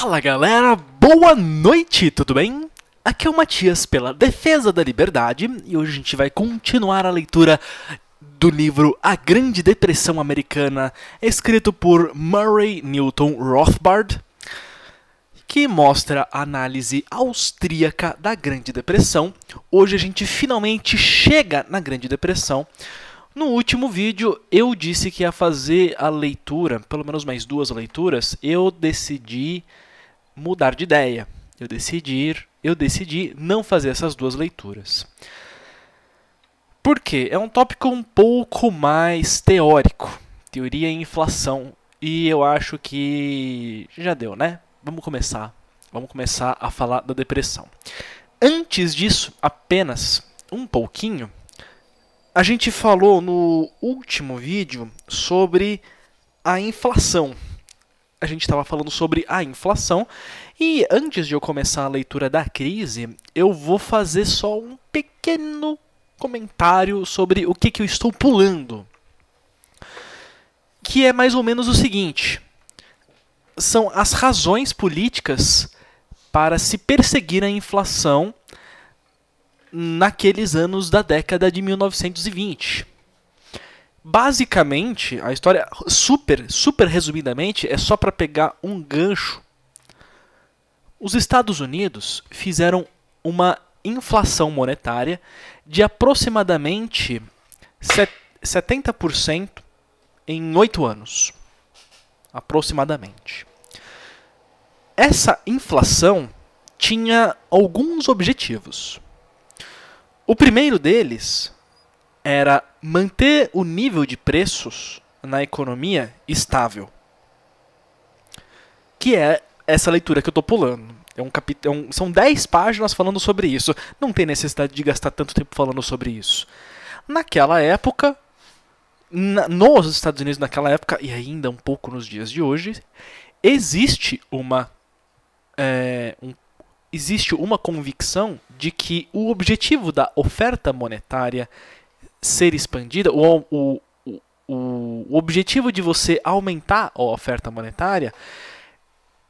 Fala galera, boa noite, tudo bem? Aqui é o Matias pela Defesa da Liberdade e hoje a gente vai continuar a leitura do livro A Grande Depressão Americana, escrito por Murray Newton Rothbard, que mostra a análise austríaca da Grande Depressão. Hoje a gente finalmente chega na Grande Depressão. No último vídeo eu disse que ia fazer a leitura, pelo menos mais duas leituras. Eu decidi mudar de ideia. Eu decidi, eu decidi não fazer essas duas leituras. Por quê? É um tópico um pouco mais teórico, teoria e inflação, e eu acho que já deu, né? Vamos começar. Vamos começar a falar da depressão. Antes disso, apenas um pouquinho, a gente falou no último vídeo sobre a inflação a gente estava falando sobre a inflação. E antes de eu começar a leitura da crise, eu vou fazer só um pequeno comentário sobre o que, que eu estou pulando. Que é mais ou menos o seguinte: são as razões políticas para se perseguir a inflação naqueles anos da década de 1920. Basicamente, a história, super, super resumidamente, é só para pegar um gancho. Os Estados Unidos fizeram uma inflação monetária de aproximadamente 70% em oito anos. Aproximadamente. Essa inflação tinha alguns objetivos. O primeiro deles era manter o nível de preços na economia estável. Que é essa leitura que eu estou pulando. É um capit... É um... São 10 páginas falando sobre isso. Não tem necessidade de gastar tanto tempo falando sobre isso. Naquela época, na... nos Estados Unidos, naquela época, e ainda um pouco nos dias de hoje, existe uma. É, um... existe uma convicção de que o objetivo da oferta monetária ser expandida, o, o, o, o objetivo de você aumentar a oferta monetária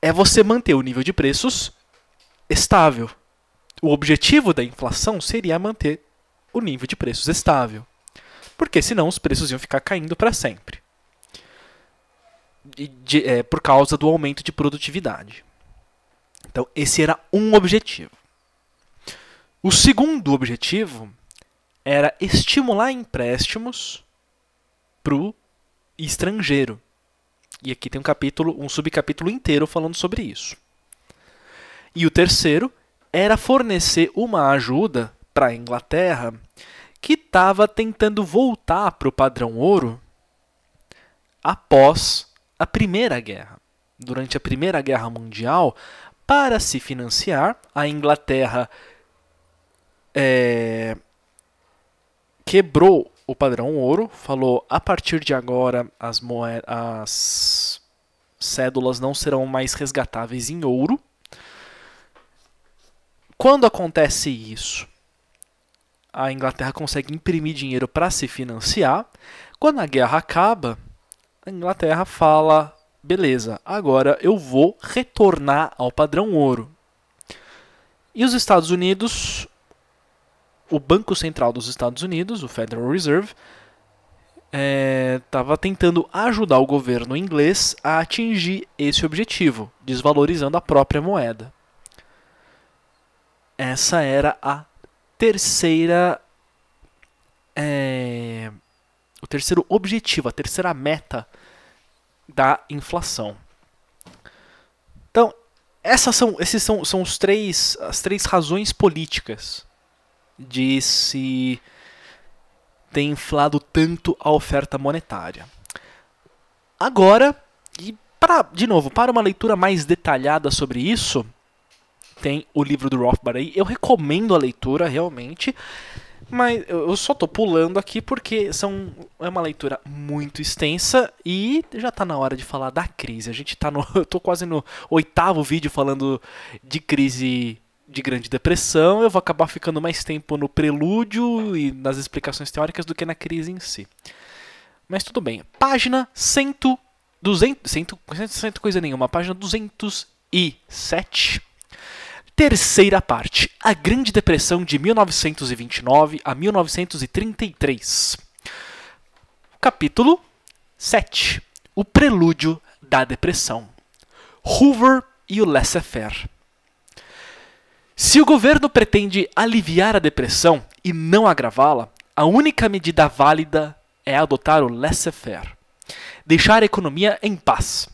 é você manter o nível de preços estável. O objetivo da inflação seria manter o nível de preços estável, porque senão os preços iam ficar caindo para sempre. De, é, por causa do aumento de produtividade. Então, esse era um objetivo. O segundo objetivo era estimular empréstimos pro estrangeiro. E aqui tem um capítulo, um subcapítulo inteiro falando sobre isso. E o terceiro era fornecer uma ajuda para a Inglaterra que estava tentando voltar para o padrão ouro após a Primeira Guerra. Durante a Primeira Guerra Mundial, para se financiar, a Inglaterra é, quebrou o padrão ouro, falou a partir de agora as, as cédulas não serão mais resgatáveis em ouro. Quando acontece isso, a Inglaterra consegue imprimir dinheiro para se financiar. Quando a guerra acaba, a Inglaterra fala: beleza, agora eu vou retornar ao padrão ouro. E os Estados Unidos o Banco Central dos Estados Unidos, o Federal Reserve, estava é, tentando ajudar o governo inglês a atingir esse objetivo, desvalorizando a própria moeda. Essa era a terceira. É, o terceiro objetivo, a terceira meta da inflação. Então, essas são, esses são, são os três, as três razões políticas de se ter inflado tanto a oferta monetária. Agora, e de novo, para uma leitura mais detalhada sobre isso, tem o livro do Rothbard aí. Eu recomendo a leitura, realmente. Mas eu só estou pulando aqui porque são, é uma leitura muito extensa e já está na hora de falar da crise. A gente tá no. Eu tô quase no oitavo vídeo falando de crise de Grande Depressão, eu vou acabar ficando mais tempo no prelúdio e nas explicações teóricas do que na crise em si. Mas tudo bem. Página 100, 200, 100, 100 coisa nenhuma, página 207. Terceira parte: A Grande Depressão de 1929 a 1933. Capítulo 7: O Prelúdio da Depressão. Hoover e o Laissez-faire. Se o governo pretende aliviar a depressão e não agravá-la, a única medida válida é adotar o laissez-faire deixar a economia em paz.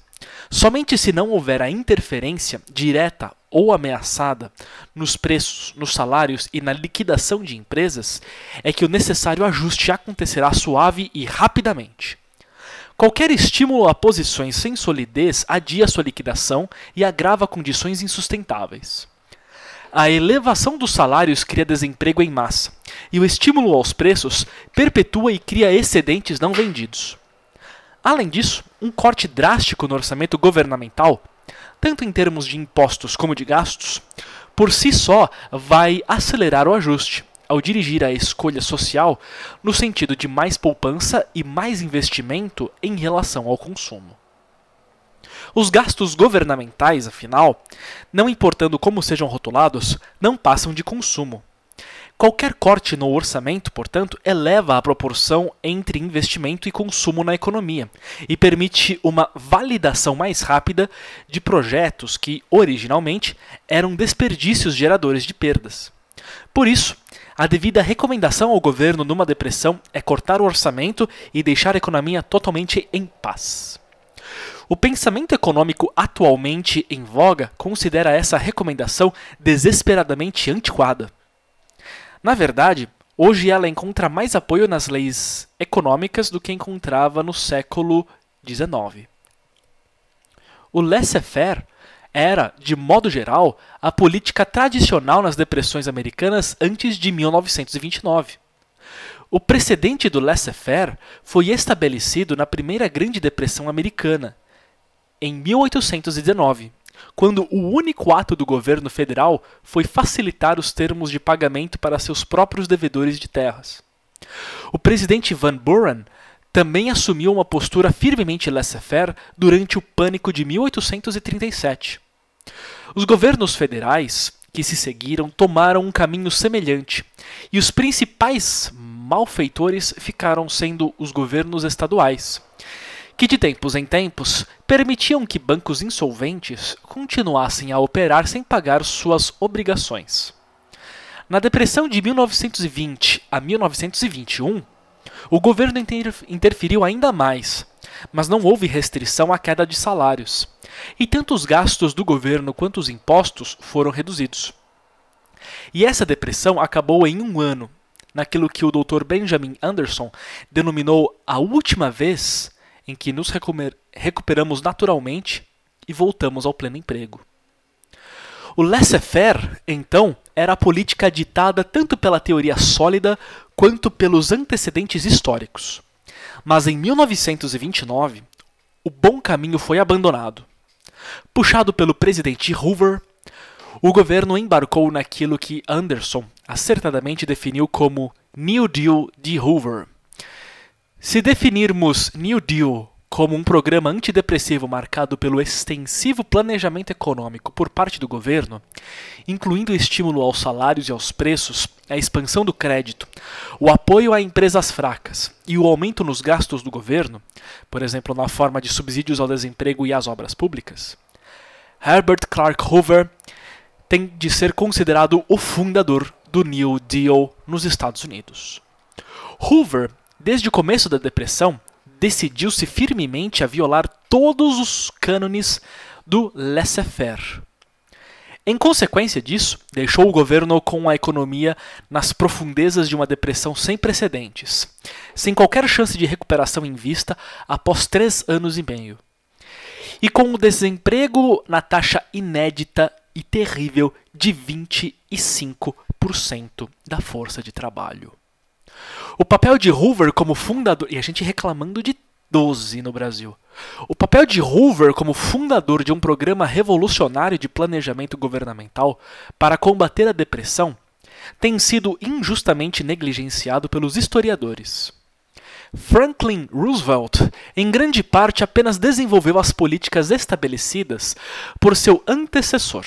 Somente se não houver a interferência direta ou ameaçada nos preços, nos salários e na liquidação de empresas é que o necessário ajuste acontecerá suave e rapidamente. Qualquer estímulo a posições sem solidez adia sua liquidação e agrava condições insustentáveis. A elevação dos salários cria desemprego em massa, e o estímulo aos preços perpetua e cria excedentes não vendidos. Além disso, um corte drástico no orçamento governamental, tanto em termos de impostos como de gastos, por si só vai acelerar o ajuste, ao dirigir a escolha social no sentido de mais poupança e mais investimento em relação ao consumo. Os gastos governamentais, afinal, não importando como sejam rotulados, não passam de consumo. Qualquer corte no orçamento, portanto, eleva a proporção entre investimento e consumo na economia e permite uma validação mais rápida de projetos que, originalmente, eram desperdícios geradores de perdas. Por isso, a devida recomendação ao governo numa depressão é cortar o orçamento e deixar a economia totalmente em paz. O pensamento econômico atualmente em voga considera essa recomendação desesperadamente antiquada. Na verdade, hoje ela encontra mais apoio nas leis econômicas do que encontrava no século XIX. O laissez-faire era, de modo geral, a política tradicional nas depressões americanas antes de 1929. O precedente do laissez-faire foi estabelecido na Primeira Grande Depressão Americana, em 1819, quando o único ato do governo federal foi facilitar os termos de pagamento para seus próprios devedores de terras. O presidente Van Buren também assumiu uma postura firmemente laissez-faire durante o pânico de 1837. Os governos federais que se seguiram tomaram um caminho semelhante, e os principais malfeitores ficaram sendo os governos estaduais, que de tempos em tempos permitiam que bancos insolventes continuassem a operar sem pagar suas obrigações. Na depressão de 1920 a 1921, o governo interferiu ainda mais, mas não houve restrição à queda de salários, e tanto os gastos do governo quanto os impostos foram reduzidos. E essa depressão acabou em um ano, naquilo que o Dr. Benjamin Anderson denominou a última vez em que nos recuperamos naturalmente e voltamos ao pleno emprego. O laissez-faire, então, era a política ditada tanto pela teoria sólida quanto pelos antecedentes históricos. Mas em 1929, o bom caminho foi abandonado. Puxado pelo presidente Hoover, o governo embarcou naquilo que Anderson acertadamente definiu como New Deal de Hoover se definirmos New Deal como um programa antidepressivo marcado pelo extensivo planejamento econômico por parte do governo, incluindo o estímulo aos salários e aos preços, a expansão do crédito, o apoio a empresas fracas e o aumento nos gastos do governo, por exemplo, na forma de subsídios ao desemprego e às obras públicas, Herbert Clark Hoover tem de ser considerado o fundador do New Deal nos Estados Unidos. Hoover Desde o começo da Depressão, decidiu-se firmemente a violar todos os cânones do laissez-faire. Em consequência disso, deixou o governo com a economia nas profundezas de uma depressão sem precedentes, sem qualquer chance de recuperação em vista após três anos e meio. E com o desemprego na taxa inédita e terrível de 25% da força de trabalho. O papel de Hoover como fundador. E a gente reclamando de 12 no Brasil. O papel de Hoover como fundador de um programa revolucionário de planejamento governamental para combater a depressão tem sido injustamente negligenciado pelos historiadores. Franklin Roosevelt, em grande parte, apenas desenvolveu as políticas estabelecidas por seu antecessor.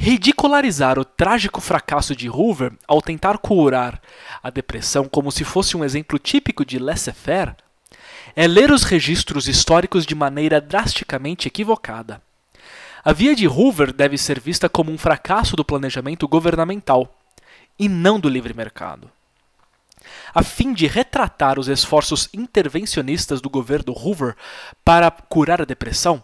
Ridicularizar o trágico fracasso de Hoover ao tentar curar a depressão como se fosse um exemplo típico de laissez-faire é ler os registros históricos de maneira drasticamente equivocada. A via de Hoover deve ser vista como um fracasso do planejamento governamental e não do livre mercado. A fim de retratar os esforços intervencionistas do governo Hoover para curar a depressão,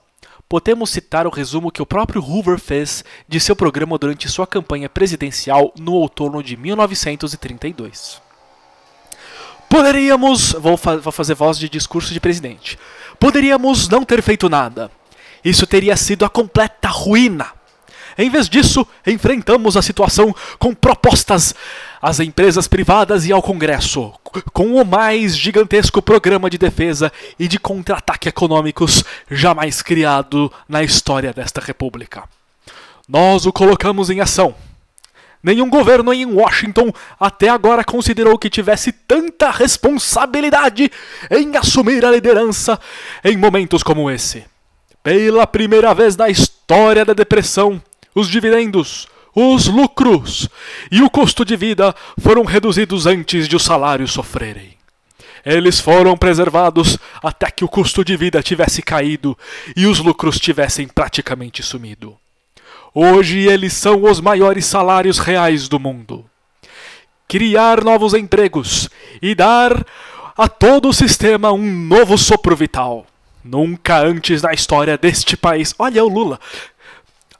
podemos citar o resumo que o próprio Hoover fez de seu programa durante sua campanha presidencial no outono de 1932. Poderíamos. Vou, fa vou fazer voz de discurso de presidente. Poderíamos não ter feito nada. Isso teria sido a completa ruína em vez disso, enfrentamos a situação com propostas às empresas privadas e ao Congresso, com o mais gigantesco programa de defesa e de contra-ataque econômicos jamais criado na história desta República. Nós o colocamos em ação. Nenhum governo em Washington até agora considerou que tivesse tanta responsabilidade em assumir a liderança em momentos como esse. Pela primeira vez na história da Depressão, os dividendos, os lucros e o custo de vida foram reduzidos antes de os salários sofrerem. Eles foram preservados até que o custo de vida tivesse caído e os lucros tivessem praticamente sumido. Hoje eles são os maiores salários reais do mundo. Criar novos empregos e dar a todo o sistema um novo sopro vital. Nunca antes na história deste país. Olha o Lula.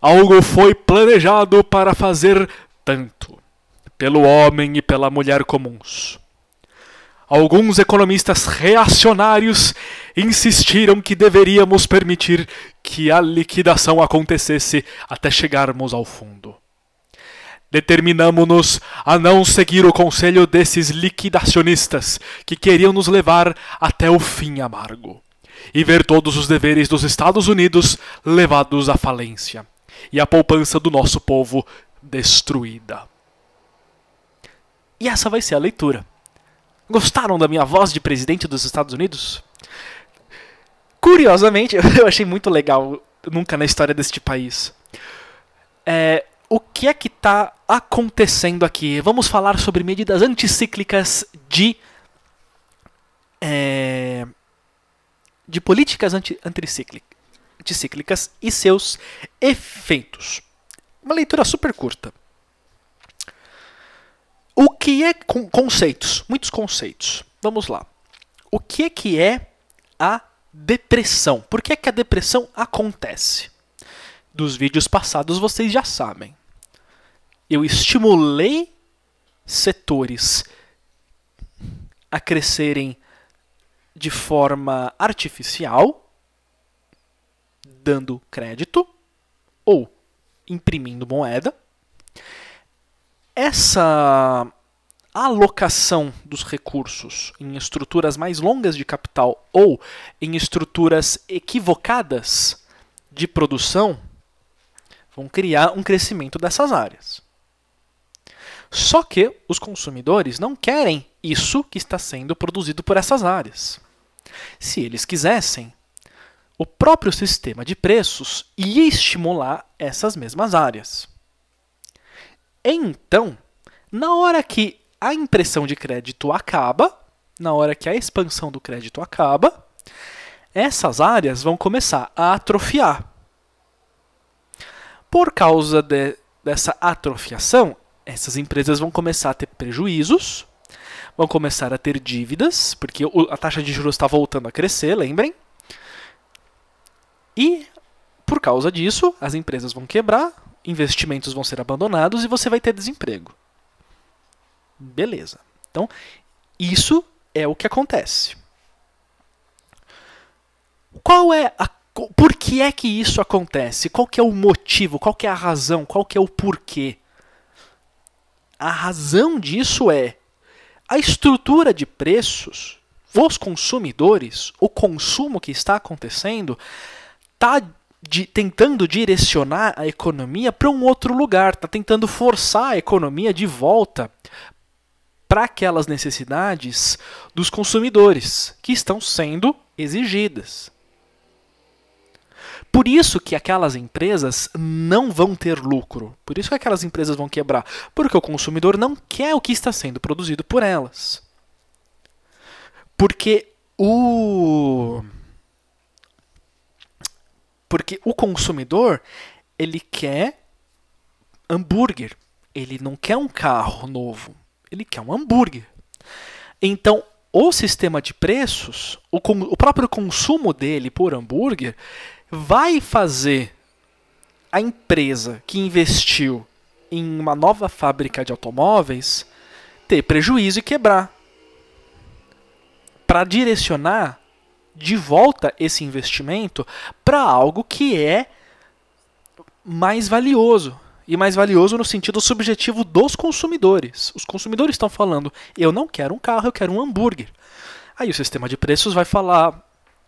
Algo foi planejado para fazer tanto pelo homem e pela mulher comuns. Alguns economistas reacionários insistiram que deveríamos permitir que a liquidação acontecesse até chegarmos ao fundo. Determinamos-nos a não seguir o conselho desses liquidacionistas que queriam nos levar até o fim amargo e ver todos os deveres dos Estados Unidos levados à falência e a poupança do nosso povo destruída. E essa vai ser a leitura. Gostaram da minha voz de presidente dos Estados Unidos? Curiosamente, eu achei muito legal nunca na história deste país. É, o que é que está acontecendo aqui? Vamos falar sobre medidas anticíclicas de. É, de políticas anti, anticíclicas anticíclicas e seus efeitos. Uma leitura super curta. O que é con conceitos? Muitos conceitos. Vamos lá. O que é que é a depressão? Por que é que a depressão acontece? Dos vídeos passados vocês já sabem. Eu estimulei setores a crescerem de forma artificial dando crédito ou imprimindo moeda. Essa alocação dos recursos em estruturas mais longas de capital ou em estruturas equivocadas de produção vão criar um crescimento dessas áreas. Só que os consumidores não querem isso que está sendo produzido por essas áreas. Se eles quisessem, o próprio sistema de preços ia estimular essas mesmas áreas. Então, na hora que a impressão de crédito acaba, na hora que a expansão do crédito acaba, essas áreas vão começar a atrofiar. Por causa de, dessa atrofiação, essas empresas vão começar a ter prejuízos, vão começar a ter dívidas, porque a taxa de juros está voltando a crescer, lembrem? E por causa disso, as empresas vão quebrar, investimentos vão ser abandonados e você vai ter desemprego. Beleza. Então, isso é o que acontece. Qual é a por que é que isso acontece? Qual que é o motivo? Qual que é a razão? Qual que é o porquê? A razão disso é a estrutura de preços, os consumidores, o consumo que está acontecendo está tentando direcionar a economia para um outro lugar, está tentando forçar a economia de volta para aquelas necessidades dos consumidores que estão sendo exigidas. Por isso que aquelas empresas não vão ter lucro. Por isso que aquelas empresas vão quebrar, porque o consumidor não quer o que está sendo produzido por elas. Porque o porque o consumidor, ele quer hambúrguer. Ele não quer um carro novo. Ele quer um hambúrguer. Então, o sistema de preços, o, o próprio consumo dele por hambúrguer, vai fazer a empresa que investiu em uma nova fábrica de automóveis ter prejuízo e quebrar. Para direcionar de volta esse investimento para algo que é mais valioso. E mais valioso no sentido subjetivo dos consumidores. Os consumidores estão falando: eu não quero um carro, eu quero um hambúrguer. Aí o sistema de preços vai falar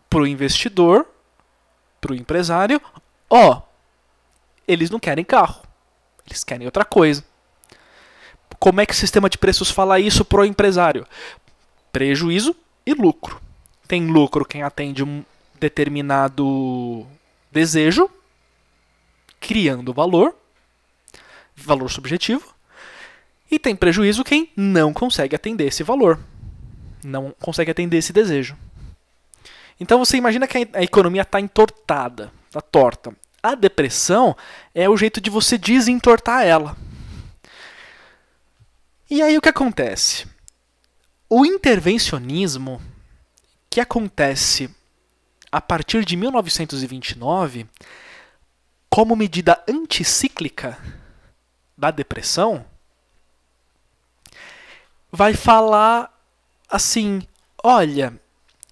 para o investidor, para o empresário: ó, oh, eles não querem carro, eles querem outra coisa. Como é que o sistema de preços fala isso para o empresário? Prejuízo e lucro tem lucro quem atende um determinado desejo, criando valor, valor subjetivo, e tem prejuízo quem não consegue atender esse valor, não consegue atender esse desejo. Então você imagina que a economia está entortada, está torta. A depressão é o jeito de você desentortar ela. E aí o que acontece? O intervencionismo que acontece a partir de 1929 como medida anticíclica da depressão vai falar assim: olha,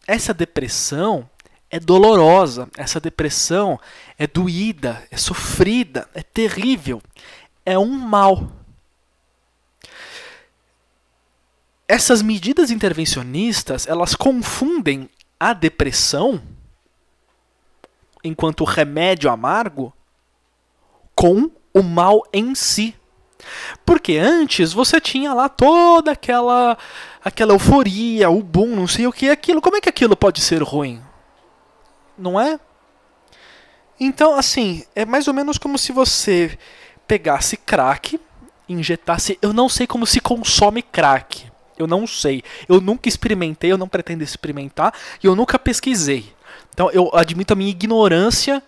essa depressão é dolorosa, essa depressão é doída, é sofrida, é terrível, é um mal. essas medidas intervencionistas elas confundem a depressão enquanto remédio amargo com o mal em si. Porque antes você tinha lá toda aquela aquela euforia, o boom, não sei o que aquilo. Como é que aquilo pode ser ruim? Não é? Então, assim, é mais ou menos como se você pegasse crack, injetasse, eu não sei como se consome crack. Eu não sei. Eu nunca experimentei, eu não pretendo experimentar e eu nunca pesquisei. Então eu admito a minha ignorância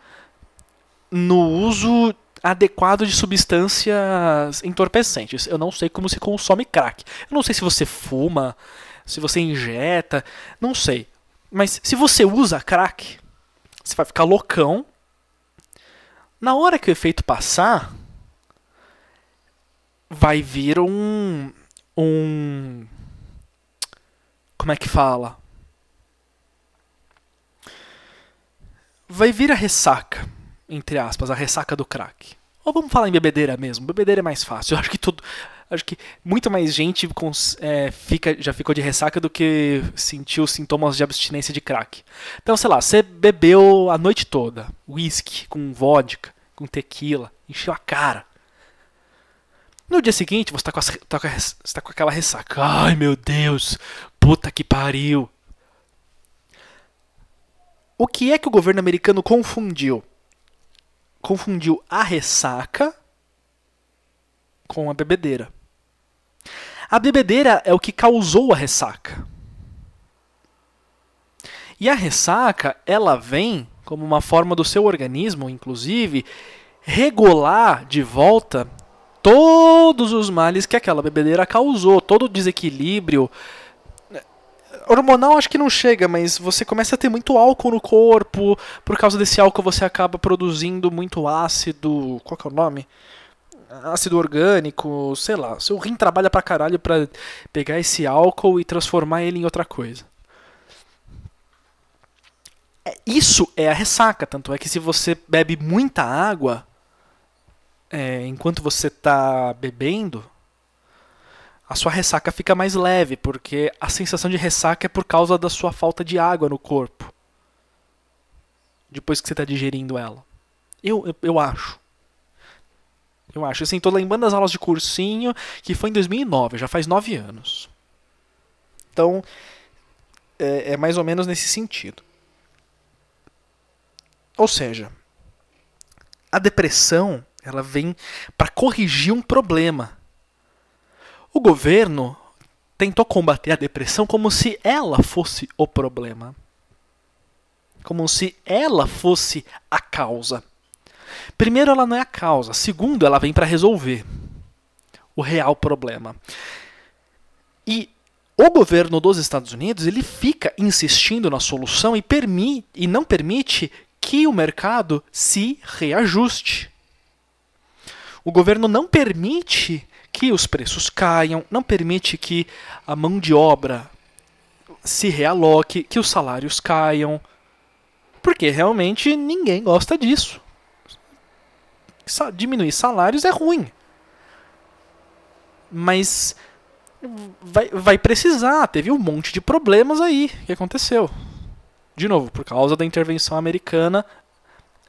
no uso adequado de substâncias entorpecentes. Eu não sei como se consome crack. Eu não sei se você fuma, se você injeta, não sei. Mas se você usa crack, você vai ficar loucão. Na hora que o efeito passar, vai vir um um como é que fala? Vai vir a ressaca, entre aspas, a ressaca do crack. Ou vamos falar em bebedeira mesmo. Bebedeira é mais fácil. Eu acho que tudo, acho que muito mais gente é, fica, já ficou de ressaca do que sentiu sintomas de abstinência de crack. Então, sei lá, você bebeu a noite toda, uísque com vodka, com tequila, encheu a cara. No dia seguinte, você tá com, as, tá com, a, tá com aquela ressaca. Ai meu Deus, puta que pariu. O que é que o governo americano confundiu? Confundiu a ressaca com a bebedeira. A bebedeira é o que causou a ressaca. E a ressaca, ela vem como uma forma do seu organismo, inclusive, regular de volta todos os males que aquela bebedeira causou, todo o desequilíbrio. Hormonal acho que não chega, mas você começa a ter muito álcool no corpo, por causa desse álcool você acaba produzindo muito ácido. Qual que é o nome? ácido orgânico, sei lá. Seu rim trabalha pra caralho pra pegar esse álcool e transformar ele em outra coisa. É, isso é a ressaca, tanto é que se você bebe muita água, é, enquanto você está bebendo, a sua ressaca fica mais leve, porque a sensação de ressaca é por causa da sua falta de água no corpo. Depois que você está digerindo ela. Eu, eu, eu, acho. Eu acho. Assim, tô lembrando das aulas de cursinho, que foi em 2009, já faz nove anos. Então, é, é mais ou menos nesse sentido. Ou seja, a depressão ela vem para corrigir um problema. O governo tentou combater a depressão como se ela fosse o problema. Como se ela fosse a causa. Primeiro, ela não é a causa. Segundo, ela vem para resolver o real problema. E o governo dos Estados Unidos ele fica insistindo na solução e, permi e não permite que o mercado se reajuste o governo não permite que os preços caiam, não permite que a mão de obra se realoque, que os salários caiam. Porque realmente ninguém gosta disso. Diminuir salários é ruim. Mas vai, vai precisar. Teve um monte de problemas aí que aconteceu. De novo, por causa da intervenção americana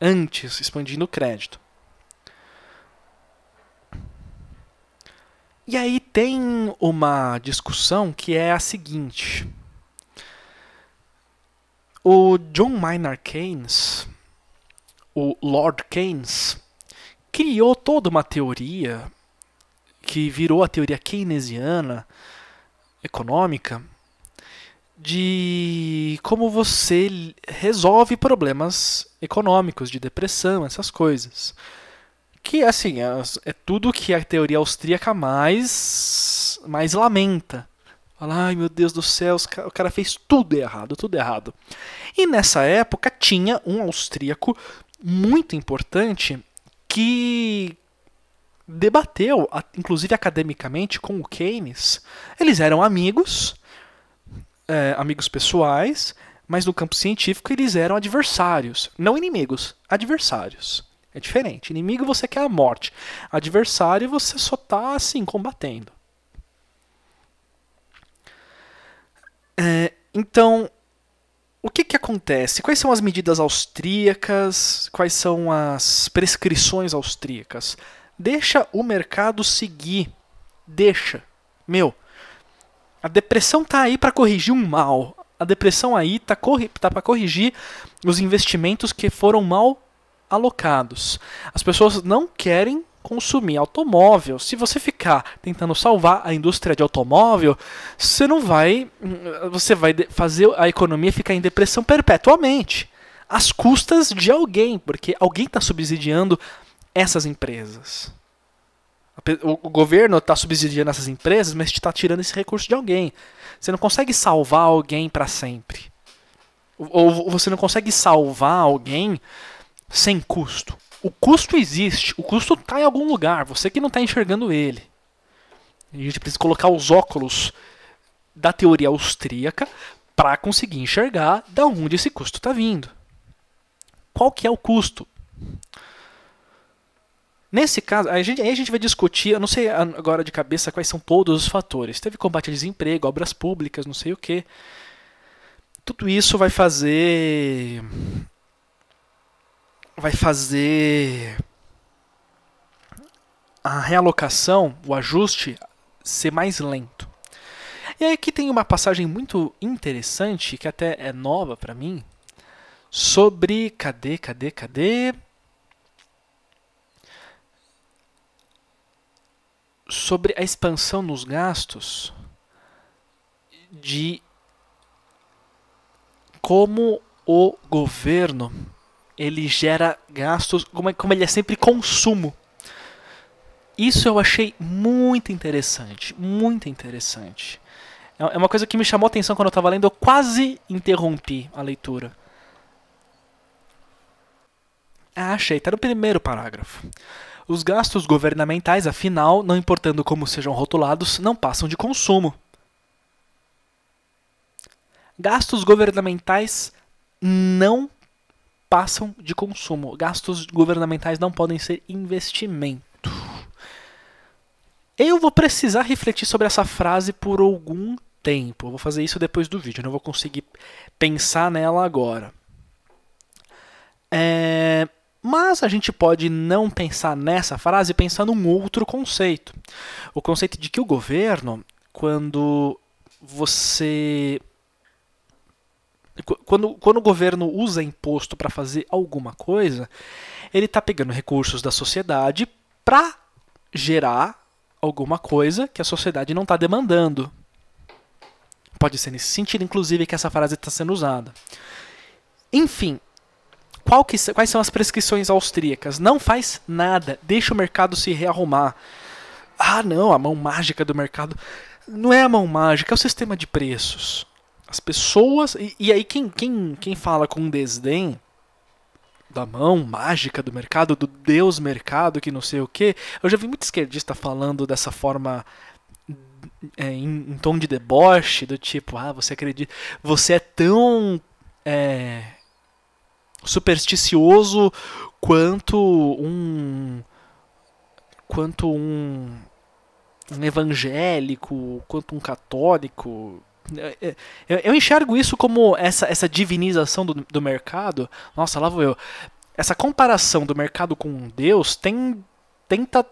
antes, expandindo o crédito. E aí tem uma discussão que é a seguinte. O John Maynard Keynes, o Lord Keynes, criou toda uma teoria que virou a teoria keynesiana econômica de como você resolve problemas econômicos, de depressão, essas coisas que assim é, é, tudo que a teoria austríaca mais mais lamenta. Fala, ai meu Deus do céu, o cara fez tudo errado, tudo errado. E nessa época tinha um austríaco muito importante que debateu, inclusive academicamente, com o Keynes. Eles eram amigos, é, amigos pessoais, mas no campo científico eles eram adversários, não inimigos, adversários. É diferente. Inimigo você quer a morte. Adversário você só tá assim, combatendo. É, então, o que, que acontece? Quais são as medidas austríacas? Quais são as prescrições austríacas? Deixa o mercado seguir. Deixa. Meu, a depressão tá aí para corrigir um mal. A depressão aí tá, corri tá para corrigir os investimentos que foram mal alocados. As pessoas não querem consumir automóvel. Se você ficar tentando salvar a indústria de automóvel, você não vai, hum, você vai fazer a economia ficar em depressão perpetuamente, às custas de alguém, porque alguém está subsidiando essas empresas. O governo está subsidiando essas empresas, mas está tirando esse recurso de alguém. Você não consegue salvar alguém para sempre. Ou você não consegue salvar alguém sem custo. O custo existe, o custo está em algum lugar, você que não está enxergando ele. A gente precisa colocar os óculos da teoria austríaca para conseguir enxergar da onde esse custo está vindo. Qual que é o custo? Nesse caso, a gente, aí a gente vai discutir, eu não sei agora de cabeça quais são todos os fatores. Teve combate a desemprego, obras públicas, não sei o que. Tudo isso vai fazer vai fazer a realocação, o ajuste, ser mais lento. E aí aqui tem uma passagem muito interessante, que até é nova para mim, sobre. Cadê, cadê, cadê? Sobre a expansão nos gastos de como o governo ele gera gastos, como, é, como ele é sempre consumo. Isso eu achei muito interessante, muito interessante. É, é uma coisa que me chamou a atenção quando eu estava lendo, eu quase interrompi a leitura. Ah, achei, está no primeiro parágrafo. Os gastos governamentais, afinal, não importando como sejam rotulados, não passam de consumo. Gastos governamentais não passam de consumo. Gastos governamentais não podem ser investimento. Eu vou precisar refletir sobre essa frase por algum tempo. Eu vou fazer isso depois do vídeo, não vou conseguir pensar nela agora. É... Mas a gente pode não pensar nessa frase e pensar num outro conceito. O conceito de que o governo, quando você quando, quando o governo usa imposto para fazer alguma coisa, ele está pegando recursos da sociedade para gerar alguma coisa que a sociedade não está demandando. Pode ser nesse sentido, inclusive, que essa frase está sendo usada. Enfim, que, quais são as prescrições austríacas? Não faz nada, deixa o mercado se rearrumar. Ah, não, a mão mágica do mercado. Não é a mão mágica, é o sistema de preços. As pessoas. E, e aí, quem, quem, quem fala com desdém da mão mágica do mercado, do Deus mercado, que não sei o que. Eu já vi muito esquerdista falando dessa forma é, em, em, tom de deboche, do tipo, ah, você acredita. Você é tão é, supersticioso quanto um. quanto um. um evangélico, quanto um católico. É, é, eu, eu enxergo isso como essa, essa divinização do, do mercado. Nossa, lá vou eu. Essa comparação do mercado com Deus tem, tenta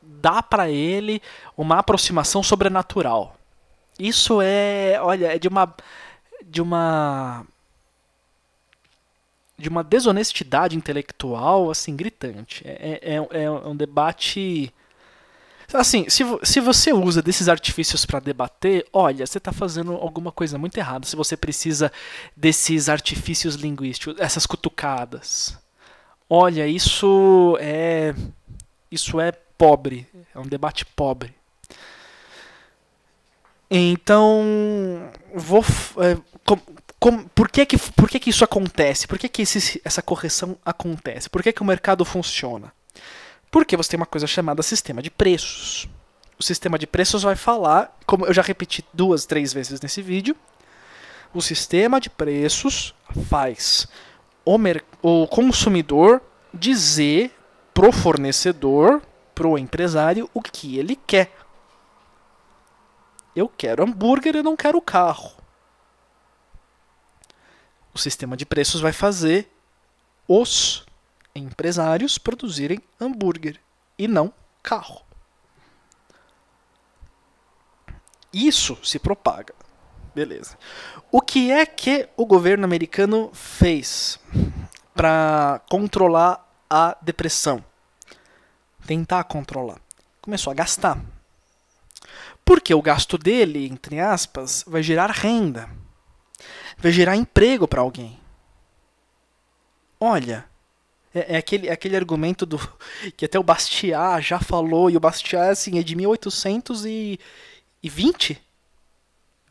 dar para ele uma aproximação sobrenatural. Isso é, olha, é de uma de uma de uma desonestidade intelectual assim gritante. É, é, é, é um debate Assim, se, se você usa desses artifícios para debater, olha, você está fazendo alguma coisa muito errada se você precisa desses artifícios linguísticos, essas cutucadas. Olha, isso é. Isso é pobre. É um debate pobre. Então, vou. É, com, por, que, que, por que, que isso acontece? Por que, que esse, essa correção acontece? Por que, que o mercado funciona? Porque você tem uma coisa chamada sistema de preços. O sistema de preços vai falar, como eu já repeti duas, três vezes nesse vídeo, o sistema de preços faz o, o consumidor dizer pro fornecedor, pro empresário, o que ele quer. Eu quero hambúrguer, eu não quero carro. O sistema de preços vai fazer os empresários produzirem hambúrguer e não carro. Isso se propaga. Beleza. O que é que o governo americano fez para controlar a depressão? Tentar controlar. Começou a gastar. Porque o gasto dele, entre aspas, vai gerar renda. Vai gerar emprego para alguém. Olha, é, é aquele, é aquele argumento do que até o Bastiat já falou, e o Bastiat é assim, é de 1820.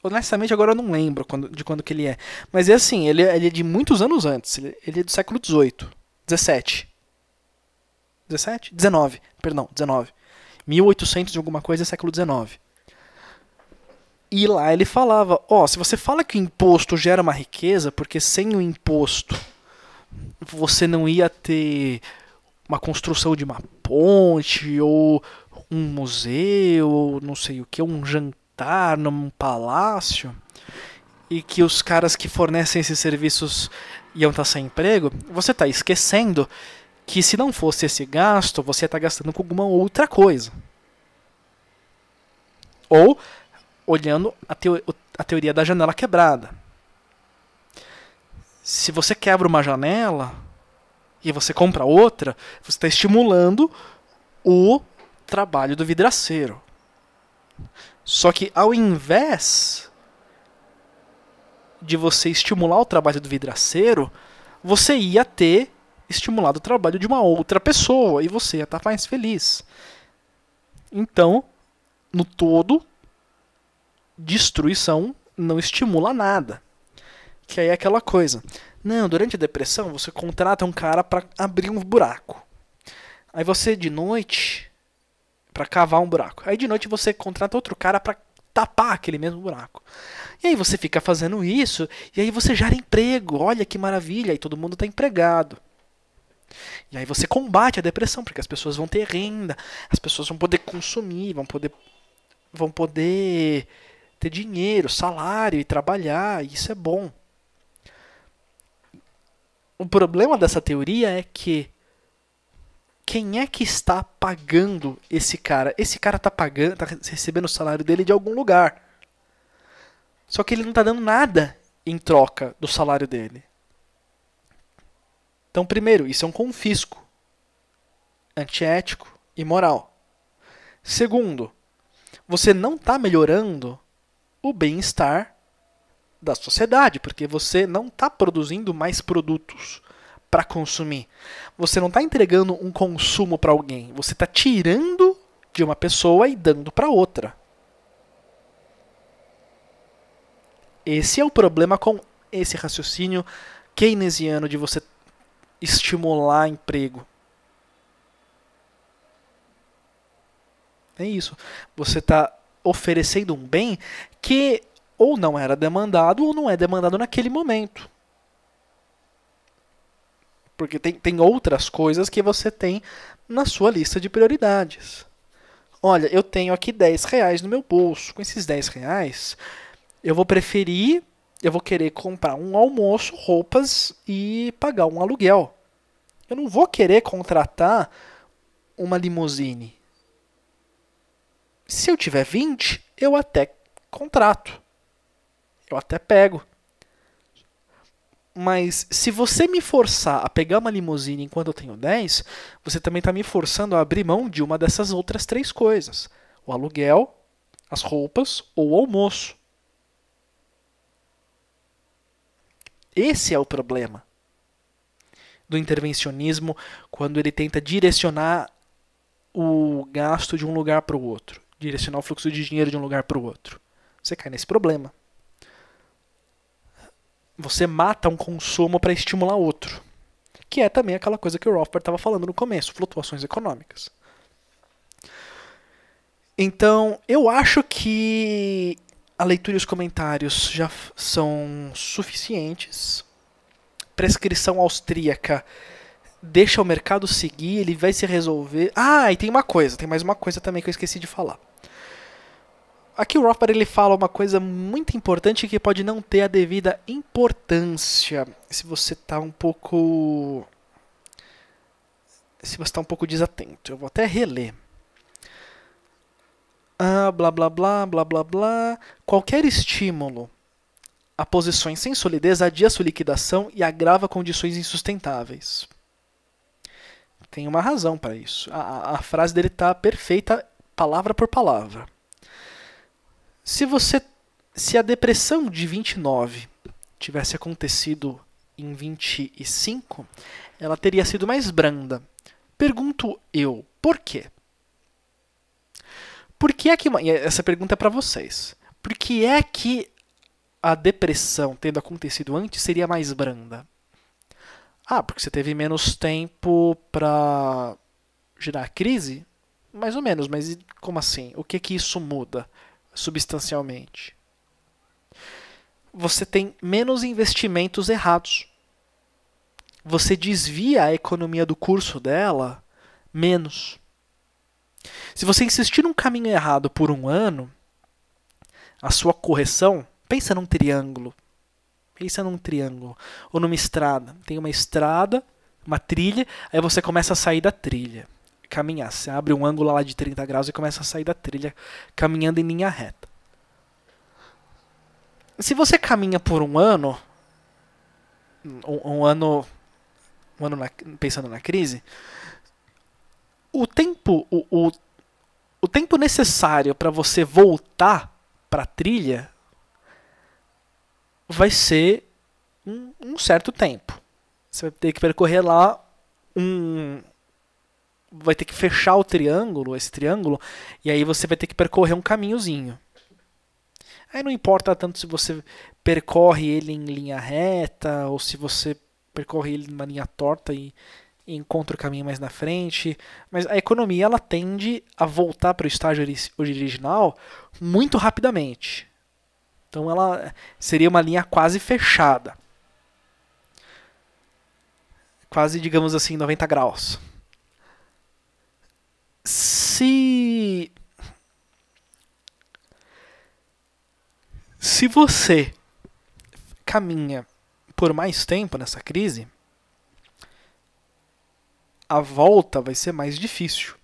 Honestamente, agora eu não lembro quando, de quando que ele é. Mas é assim, ele, ele é de muitos anos antes. Ele, ele é do século XVIII. XVII. 17? 19, perdão, 19. 1800 de alguma coisa é século 19. E lá ele falava: ó, oh, se você fala que o imposto gera uma riqueza, porque sem o imposto você não ia ter uma construção de uma ponte ou um museu ou não sei o que, um jantar num palácio e que os caras que fornecem esses serviços iam estar sem emprego, você está esquecendo que se não fosse esse gasto, você ia estar tá gastando com alguma outra coisa. Ou olhando a, teo a teoria da janela quebrada se você quebra uma janela e você compra outra, você está estimulando o trabalho do vidraceiro. Só que ao invés de você estimular o trabalho do vidraceiro, você ia ter estimulado o trabalho de uma outra pessoa e você ia estar tá mais feliz. Então, no todo, destruição não estimula nada. Que aí é aquela coisa. Não, durante a depressão você contrata um cara para abrir um buraco. Aí você de noite para cavar um buraco. Aí de noite você contrata outro cara para tapar aquele mesmo buraco. E aí você fica fazendo isso e aí você gera emprego. Olha que maravilha, e todo mundo está empregado. E aí você combate a depressão, porque as pessoas vão ter renda, as pessoas vão poder consumir, vão poder vão poder ter dinheiro, salário e trabalhar, e isso é bom o problema dessa teoria é que quem é que está pagando esse cara? Esse cara está pagando, tá recebendo o salário dele de algum lugar. Só que ele não está dando nada em troca do salário dele. Então, primeiro, isso é um confisco antiético e moral. Segundo, você não está melhorando o bem-estar da sociedade, porque você não está produzindo mais produtos para consumir. Você não está entregando um consumo para alguém, você está tirando de uma pessoa e dando para outra. Esse é o problema com esse raciocínio keynesiano de você estimular emprego. É isso. Você está oferecendo um bem que ou não era demandado ou não é demandado naquele momento. Porque tem, tem outras coisas que você tem na sua lista de prioridades. Olha, eu tenho aqui 10 reais no meu bolso. Com esses 10 reais, eu vou preferir, eu vou querer comprar um almoço, roupas e pagar um aluguel. Eu não vou querer contratar uma limusine. Se eu tiver 20, eu até contrato eu até pego. Mas se você me forçar a pegar uma limusine enquanto eu tenho 10, você também está me forçando a abrir mão de uma dessas outras três coisas: o aluguel, as roupas ou o almoço. Esse é o problema do intervencionismo quando ele tenta direcionar o gasto de um lugar para o outro, direcionar o fluxo de dinheiro de um lugar para o outro. Você cai nesse problema você mata um consumo para estimular outro. Que é também aquela coisa que o Rothbard estava falando no começo, flutuações econômicas. Então, eu acho que a leitura e os comentários já são suficientes. Prescrição austríaca deixa o mercado seguir, ele vai se resolver. Ah, e tem uma coisa, tem mais uma coisa também que eu esqueci de falar. Aqui o Rothbard ele fala uma coisa muito importante que pode não ter a devida importância. Se você está um pouco se você está um pouco desatento, eu vou até reler. Ah, blá blá blá blá blá blá. Qualquer estímulo a posições sem solidez adia sua liquidação e agrava condições insustentáveis. Tem uma razão para isso. A, a, a frase dele está perfeita, palavra por palavra. Se você se a depressão de 29 tivesse acontecido em 25, ela teria sido mais branda. Pergunto eu, por quê? Por que é que essa pergunta é para vocês? Por que é que a depressão tendo acontecido antes seria mais branda? Ah, porque você teve menos tempo para gerar a crise? Mais ou menos, mas como assim? O que que isso muda? substancialmente. Você tem menos investimentos errados. Você desvia a economia do curso dela menos. Se você insistir num caminho errado por um ano, a sua correção, pensa num triângulo. Pensa num triângulo ou numa estrada. Tem uma estrada, uma trilha, aí você começa a sair da trilha caminhar. Você abre um ângulo lá de 30 graus e começa a sair da trilha caminhando em linha reta. Se você caminha por um ano, um, um ano, um ano na, pensando na crise, o tempo, o, o, o tempo necessário para você voltar para a trilha vai ser um, um certo tempo. Você vai ter que percorrer lá um, vai ter que fechar o triângulo, esse triângulo, e aí você vai ter que percorrer um caminhozinho. Aí não importa tanto se você percorre ele em linha reta ou se você percorre ele numa linha torta e, e encontra o caminho mais na frente, mas a economia ela tende a voltar para o estágio original muito rapidamente. Então ela seria uma linha quase fechada. Quase, digamos assim, 90 graus se se você caminha por mais tempo nessa crise, a volta vai ser mais difícil.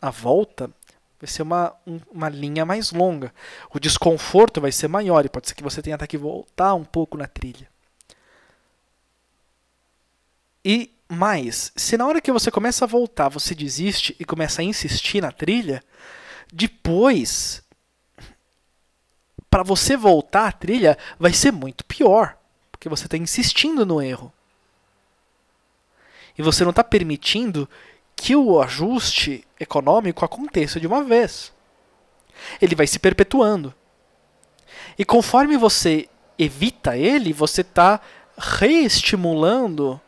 A volta vai ser uma, um, uma linha mais longa. O desconforto vai ser maior e pode ser que você tenha até que voltar um pouco na trilha. E mas, se na hora que você começa a voltar, você desiste e começa a insistir na trilha, depois, para você voltar à trilha, vai ser muito pior, porque você está insistindo no erro. E você não está permitindo que o ajuste econômico aconteça de uma vez. Ele vai se perpetuando. E conforme você evita ele, você está reestimulando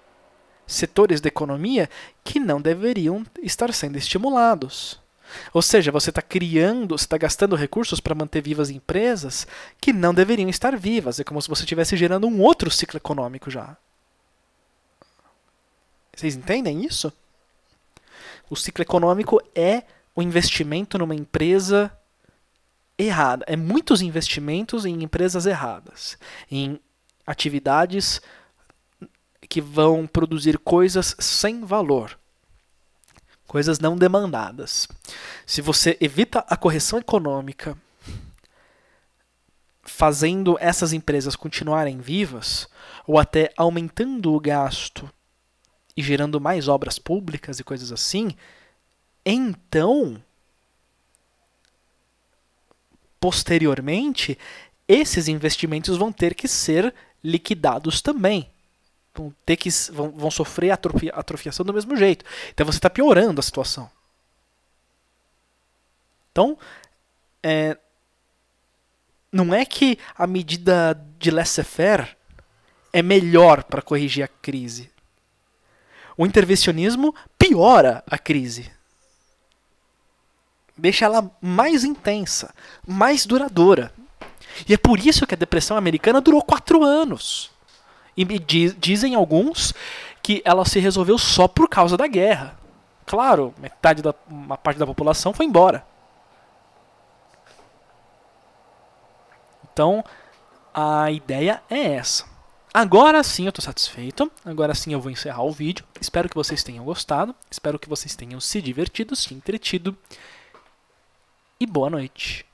setores da economia que não deveriam estar sendo estimulados. Ou seja, você está criando, você está gastando recursos para manter vivas empresas que não deveriam estar vivas. É como se você estivesse gerando um outro ciclo econômico já. Vocês entendem isso? O ciclo econômico é o investimento numa empresa errada. É muitos investimentos em empresas erradas, em atividades erradas que vão produzir coisas sem valor, coisas não demandadas. Se você evita a correção econômica, fazendo essas empresas continuarem vivas, ou até aumentando o gasto e gerando mais obras públicas e coisas assim, então, posteriormente, esses investimentos vão ter que ser liquidados também vão ter que vão, vão sofrer atrofia, atrofiação do mesmo jeito. Então você está piorando a situação. Então, é, não é que a medida de laissez-faire é melhor para corrigir a crise. O intervencionismo piora a crise. Deixa ela mais intensa, mais duradoura. E é por isso que a depressão americana durou quatro anos. E diz, dizem alguns que ela se resolveu só por causa da guerra. Claro, metade da uma parte da população foi embora. Então, a ideia é essa. Agora sim eu estou satisfeito. Agora sim eu vou encerrar o vídeo. Espero que vocês tenham gostado. Espero que vocês tenham se divertido, se entretido. E boa noite.